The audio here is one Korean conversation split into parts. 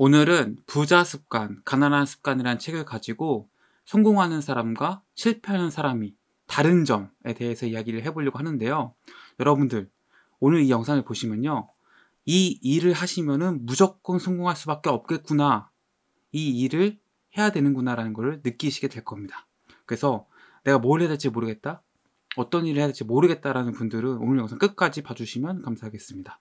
오늘은 부자 습관, 가난한 습관이라는 책을 가지고 성공하는 사람과 실패하는 사람이 다른 점에 대해서 이야기를 해보려고 하는데요. 여러분들, 오늘 이 영상을 보시면요. 이 일을 하시면 무조건 성공할 수밖에 없겠구나. 이 일을 해야 되는구나라는 걸 느끼시게 될 겁니다. 그래서 내가 뭘 해야 될지 모르겠다. 어떤 일을 해야 될지 모르겠다라는 분들은 오늘 영상 끝까지 봐주시면 감사하겠습니다.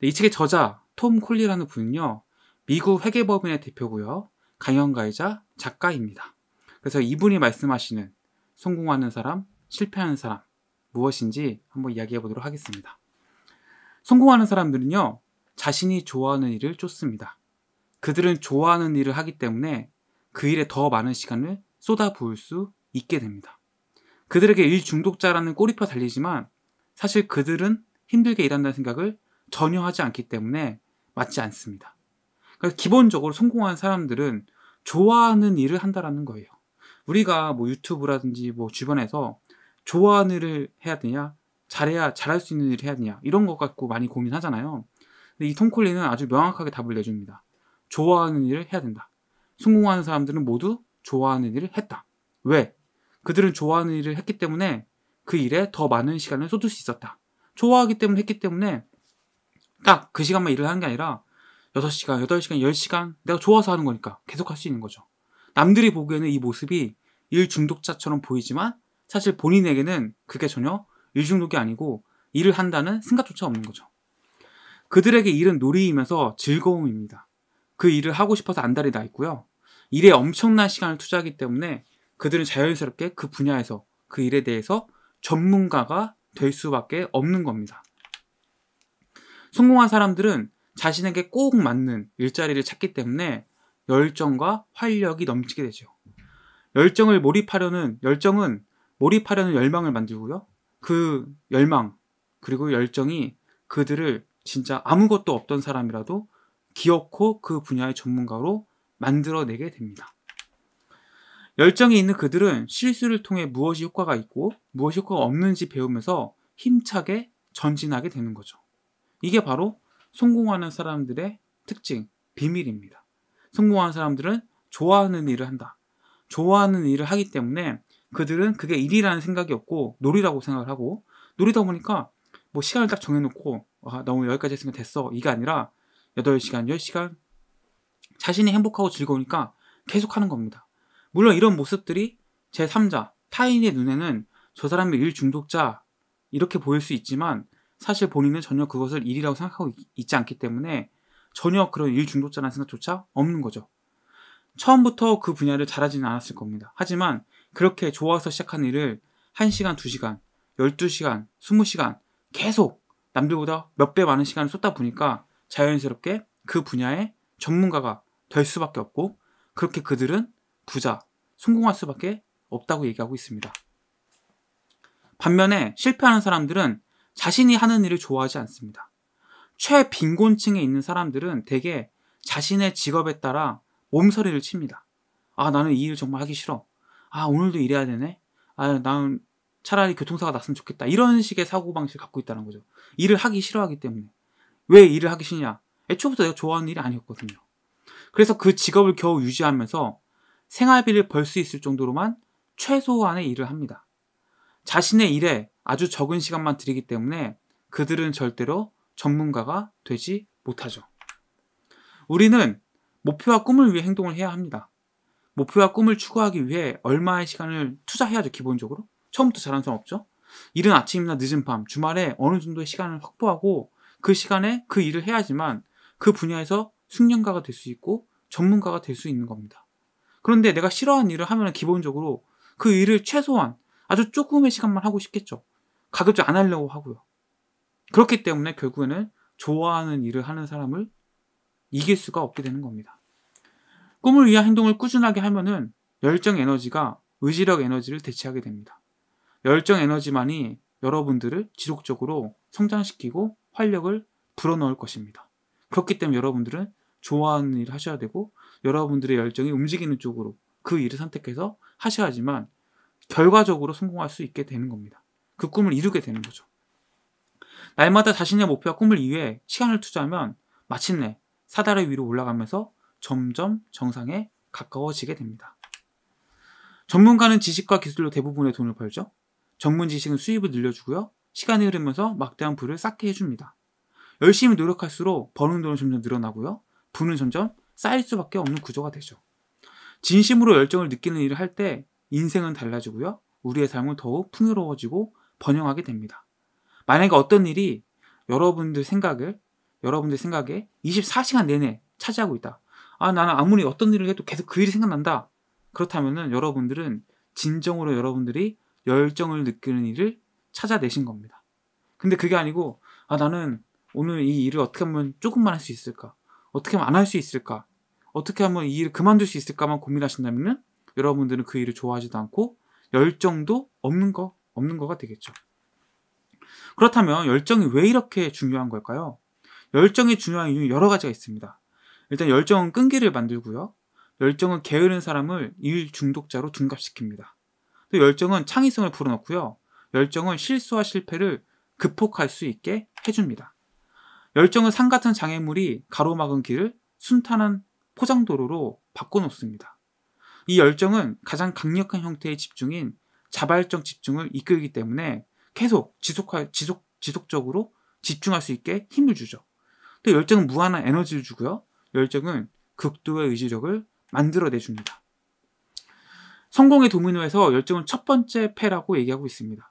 네, 이 책의 저자 톰 콜리라는 분은요. 미국 회계법인의 대표고요. 강연가이자 작가입니다. 그래서 이분이 말씀하시는 성공하는 사람, 실패하는 사람 무엇인지 한번 이야기해 보도록 하겠습니다. 성공하는 사람들은요, 자신이 좋아하는 일을 쫓습니다. 그들은 좋아하는 일을 하기 때문에 그 일에 더 많은 시간을 쏟아부을 수 있게 됩니다. 그들에게 일 중독자라는 꼬리표 달리지만 사실 그들은 힘들게 일한다는 생각을 전혀 하지 않기 때문에 맞지 않습니다. 그러니까 기본적으로 성공한 사람들은 좋아하는 일을 한다라는 거예요. 우리가 뭐 유튜브라든지 뭐 주변에서 좋아하는 일을 해야 되냐, 잘해야 잘할 수 있는 일을 해야 되냐 이런 것 갖고 많이 고민하잖아요. 근데 이 톰콜리는 아주 명확하게 답을 내줍니다. 좋아하는 일을 해야 된다. 성공하는 사람들은 모두 좋아하는 일을 했다. 왜? 그들은 좋아하는 일을 했기 때문에 그 일에 더 많은 시간을 쏟을 수 있었다. 좋아하기 때문에 했기 때문에 딱 그 시간만 일을 하는 게 아니라 6시간, 8시간, 10시간 내가 좋아서 하는 거니까 계속 할 수 있는 거죠. 남들이 보기에는 이 모습이 일 중독자처럼 보이지만 사실 본인에게는 그게 전혀 일 중독이 아니고 일을 한다는 생각조차 없는 거죠. 그들에게 일은 놀이이면서 즐거움입니다. 그 일을 하고 싶어서 안달이 나 있고요. 일에 엄청난 시간을 투자하기 때문에 그들은 자연스럽게 그 분야에서 그 일에 대해서 전문가가 될 수밖에 없는 겁니다. 성공한 사람들은 자신에게 꼭 맞는 일자리를 찾기 때문에 열정과 활력이 넘치게 되죠. 열정을 몰입하려는 열정은 몰입하려는 열망을 만들고요. 그 열망 그리고 열정이 그들을 진짜 아무것도 없던 사람이라도 기어코 그 분야의 전문가로 만들어내게 됩니다. 열정이 있는 그들은 실수를 통해 무엇이 효과가 있고 무엇이 효과가 없는지 배우면서 힘차게 전진하게 되는 거죠. 이게 바로 성공하는 사람들의 특징, 비밀입니다. 성공하는 사람들은 좋아하는 일을 한다. 좋아하는 일을 하기 때문에 그들은 그게 일이라는 생각이 없고 놀이라고 생각을 하고 놀이다 보니까 뭐 시간을 딱 정해놓고 아, 나 오늘 여기까지 했으면 됐어. 이게 아니라 8시간, 10시간 자신이 행복하고 즐거우니까 계속 하는 겁니다. 물론 이런 모습들이 제3자, 타인의 눈에는 저 사람이 일 중독자 이렇게 보일 수 있지만 사실 본인은 전혀 그것을 일이라고 생각하고 있, 지 않기 때문에 전혀 그런 일 중독자라는 생각조차 없는 거죠. 처음부터 그 분야를 잘하지는 않았을 겁니다. 하지만 그렇게 좋아서 시작한 일을 1시간, 2시간, 12시간, 20시간 계속 남들보다 몇 배 많은 시간을 쏟다 보니까 자연스럽게 그 분야의 전문가가 될 수밖에 없고 그렇게 그들은 부자, 성공할 수밖에 없다고 얘기하고 있습니다. 반면에 실패하는 사람들은 자신이 하는 일을 좋아하지 않습니다. 최빈곤층에 있는 사람들은 대개 자신의 직업에 따라 몸서리를 칩니다. 아, 나는 이 일 정말 하기 싫어. 아, 오늘도 일해야 되네. 아, 나는 차라리 교통사고 났으면 좋겠다. 이런 식의 사고방식을 갖고 있다는 거죠. 일을 하기 싫어하기 때문에. 왜 일을 하기 싫냐? 애초부터 내가 좋아하는 일이 아니었거든요. 그래서 그 직업을 겨우 유지하면서 생활비를 벌 수 있을 정도로만 최소한의 일을 합니다. 자신의 일에 아주 적은 시간만 들이기 때문에 그들은 절대로 전문가가 되지 못하죠. 우리는 목표와 꿈을 위해 행동을 해야 합니다. 목표와 꿈을 추구하기 위해 얼마의 시간을 투자해야죠, 기본적으로. 처음부터 잘하는 사람 없죠? 이른 아침이나 늦은 밤, 주말에 어느 정도의 시간을 확보하고 그 시간에 그 일을 해야지만 그 분야에서 숙련가가 될 수 있고 전문가가 될 수 있는 겁니다. 그런데 내가 싫어하는 일을 하면 기본적으로 그 일을 최소한 아주 조금의 시간만 하고 싶겠죠. 가급적 안 하려고 하고요. 그렇기 때문에 결국에는 좋아하는 일을 하는 사람을 이길 수가 없게 되는 겁니다. 꿈을 위한 행동을 꾸준하게 하면은 열정 에너지가 의지력 에너지를 대체하게 됩니다. 열정 에너지만이 여러분들을 지속적으로 성장시키고 활력을 불어넣을 것입니다. 그렇기 때문에 여러분들은 좋아하는 일을 하셔야 되고 여러분들의 열정이 움직이는 쪽으로 그 일을 선택해서 하셔야지만 결과적으로 성공할 수 있게 되는 겁니다. 그 꿈을 이루게 되는 거죠. 날마다 자신의 목표와 꿈을 이해 시간을 투자하면 마침내 사다리 위로 올라가면서 점점 정상에 가까워지게 됩니다. 전문가는 지식과 기술로 대부분의 돈을 벌죠. 전문 지식은 수입을 늘려주고요. 시간이 흐르면서 막대한 부를 쌓게 해줍니다. 열심히 노력할수록 버는 돈은 점점 늘어나고요. 부는 점점 쌓일 수밖에 없는 구조가 되죠. 진심으로 열정을 느끼는 일을 할 때 인생은 달라지고요. 우리의 삶은 더욱 풍요로워지고 번영하게 됩니다. 만약에 어떤 일이 여러분들 생각을 여러분들 생각에 24시간 내내 차지하고 있다. 아 나는 아무리 어떤 일을 해도 계속 그 일이 생각난다. 그렇다면은 여러분들은 진정으로 여러분들이 열정을 느끼는 일을 찾아내신 겁니다. 근데 그게 아니고 아 나는 오늘 이 일을 어떻게 하면 조금만 할 수 있을까? 어떻게 하면 안 할 수 있을까? 어떻게 하면 이 일을 그만둘 수 있을까만 고민하신다면은 여러분들은 그 일을 좋아하지도 않고 열정도 없는 거 없는 거가 되겠죠. 그렇다면 열정이 왜 이렇게 중요한 걸까요? 열정이 중요한 이유는 여러 가지가 있습니다. 일단 열정은 끈기를 만들고요. 열정은 게으른 사람을 일 중독자로 둔갑시킵니다. 또 열정은 창의성을 불어넣고요. 열정은 실수와 실패를 극복할 수 있게 해줍니다. 열정은 산 같은 장애물이 가로막은 길을 순탄한 포장도로로 바꿔놓습니다. 이 열정은 가장 강력한 형태의 집중인 자발적 집중을 이끌기 때문에 계속 지속할 지속 지속적으로 집중할 수 있게 힘을 주죠. 또 열정은 무한한 에너지를 주고요. 열정은 극도의 의지력을 만들어내 줍니다. 성공의 도미노에서 열정은 첫 번째 패라고 얘기하고 있습니다.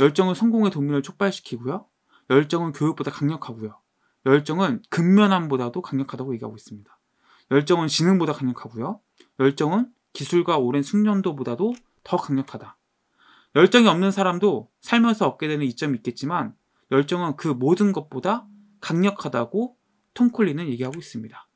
열정은 성공의 도미노를 촉발시키고요. 열정은 교육보다 강력하고요. 열정은 근면함보다도 강력하다고 얘기하고 있습니다. 열정은 지능보다 강력하고요. 열정은 기술과 오랜 숙련도보다도 더 강력하다. 열정이 없는 사람도 살면서 얻게 되는 이점이 있겠지만 열정은 그 모든 것보다 강력하다고 톰콜리는 얘기하고 있습니다.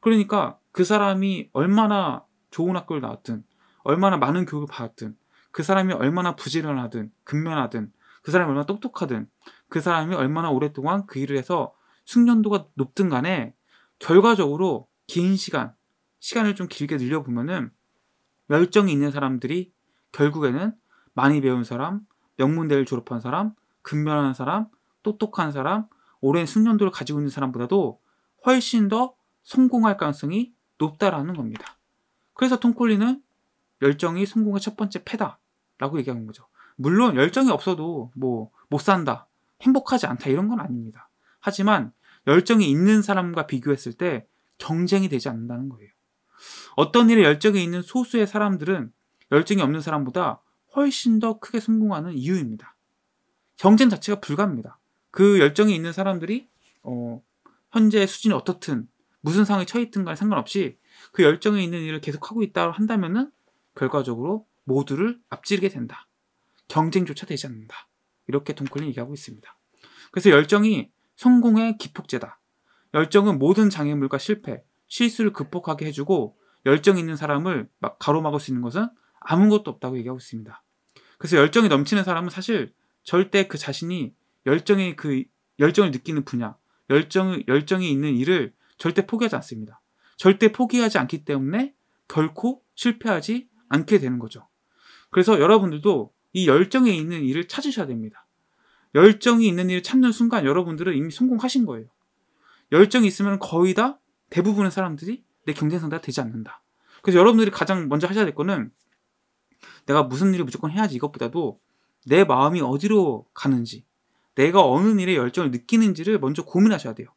그러니까 그 사람이 얼마나 좋은 학교를 나왔든 얼마나 많은 교육을 받았든 그 사람이 얼마나 부지런하든 근면하든 그 사람이 얼마나 똑똑하든 그 사람이 얼마나 오랫동안 그 일을 해서 숙련도가 높든 간에 결과적으로 긴 시간 시간을 좀 길게 늘려보면은 열정이 있는 사람들이 결국에는 많이 배운 사람, 명문대를 졸업한 사람, 근면한 사람, 똑똑한 사람, 오랜 숙련도를 가지고 있는 사람보다도 훨씬 더 성공할 가능성이 높다라는 겁니다. 그래서 톰콜리는 열정이 성공의 첫 번째 패다라고 얘기하는 거죠. 물론 열정이 없어도 뭐 못 산다, 행복하지 않다 이런 건 아닙니다. 하지만 열정이 있는 사람과 비교했을 때 경쟁이 되지 않는다는 거예요. 어떤 일에 열정이 있는 소수의 사람들은 열정이 없는 사람보다 훨씬 더 크게 성공하는 이유입니다. 경쟁 자체가 불가합니다. 그 열정이 있는 사람들이 어, 현재 수준이 어떻든 무슨 상황에 처해있든 간에 상관없이 그 열정에 있는 일을 계속하고 있다 고 한다면은 결과적으로 모두를 앞지르게 된다. 경쟁조차 되지 않는다. 이렇게 동클린 얘기하고 있습니다. 그래서 열정이 성공의 기폭제다. 열정은 모든 장애물과 실패, 실수를 극복하게 해주고 열정 있는 사람을 막 가로막을 수 있는 것은 아무것도 없다고 얘기하고 있습니다. 그래서 열정이 넘치는 사람은 사실 절대 그 자신이 열정의 그 열정을 느끼는 분야, 열정 열정이 있는 일을 절대 포기하지 않습니다. 절대 포기하지 않기 때문에 결코 실패하지 않게 되는 거죠. 그래서 여러분들도 이 열정에 있는 일을 찾으셔야 됩니다. 열정이 있는 일을 찾는 순간 여러분들은 이미 성공하신 거예요. 열정이 있으면 거의 다 대부분의 사람들이 내 경쟁 상대가 되지 않는다. 그래서 여러분들이 가장 먼저 하셔야 될 거는 내가 무슨 일을 무조건 해야지 이것보다도 내 마음이 어디로 가는지 내가 어느 일에 열정을 느끼는지를 먼저 고민하셔야 돼요.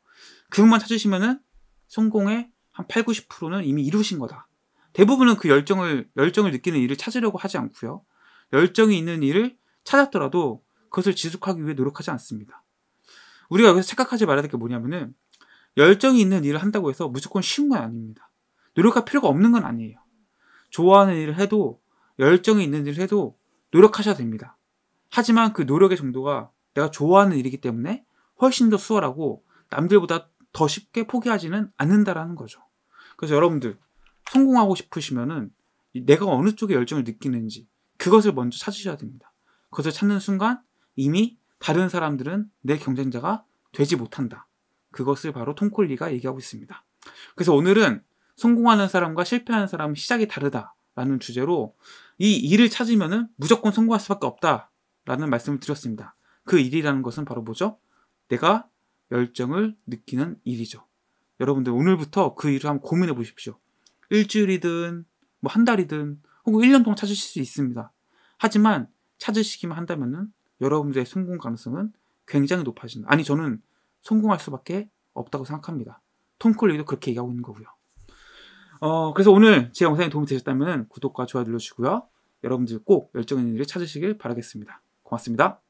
그분만 찾으시면은 성공의 한 8, 0 90%는 이미 이루신 거다. 대부분은 그 열정을 열정을 느끼는 일을 찾으려고 하지 않고요. 열정이 있는 일을 찾았더라도 그것을 지속하기 위해 노력하지 않습니다. 우리가 여기서 착각하지 말아야 될 게 뭐냐면은 열정이 있는 일을 한다고 해서 무조건 쉬운 건 아닙니다. 노력할 필요가 없는 건 아니에요. 좋아하는 일을 해도 열정이 있는 일을 해도 노력하셔야 됩니다. 하지만 그 노력의 정도가 내가 좋아하는 일이기 때문에 훨씬 더 수월하고 남들보다 더 쉽게 포기하지는 않는다라는 거죠. 그래서 여러분들 성공하고 싶으시면은 내가 어느 쪽에 열정을 느끼는지 그것을 먼저 찾으셔야 됩니다. 그것을 찾는 순간 이미 다른 사람들은 내 경쟁자가 되지 못한다. 그것을 바로 톰콜리가 얘기하고 있습니다. 그래서 오늘은 성공하는 사람과 실패하는 사람은 시작이 다르다. 라는 주제로 이 일을 찾으면은 무조건 성공할 수밖에 없다 라는 말씀을 드렸습니다. 그 일이라는 것은 바로 뭐죠? 내가 열정을 느끼는 일이죠. 여러분들 오늘부터 그 일을 한번 고민해 보십시오. 일주일이든 뭐 한 달이든 혹은 1년 동안 찾으실 수 있습니다. 하지만 찾으시기만 한다면은 여러분들의 성공 가능성은 굉장히 높아진다. 아니 저는 성공할 수밖에 없다고 생각합니다. 톰 콜리도 그렇게 얘기하고 있는 거고요. 어, 그래서 오늘 제 영상이 도움이 되셨다면 구독과 좋아요 눌러주시고요. 여러분들 꼭 열정 있는 일을 찾으시길 바라겠습니다. 고맙습니다.